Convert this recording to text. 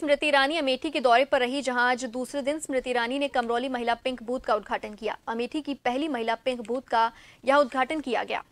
स्मृति ईरानी अमेठी के दौरे पर रही जहां आज दूसरे दिन स्मृति ईरानी ने कमरौली महिला पिंक बूथ का उद्घाटन किया अमेठी की पहली महिला पिंक बूथ का यह उद्घाटन किया गया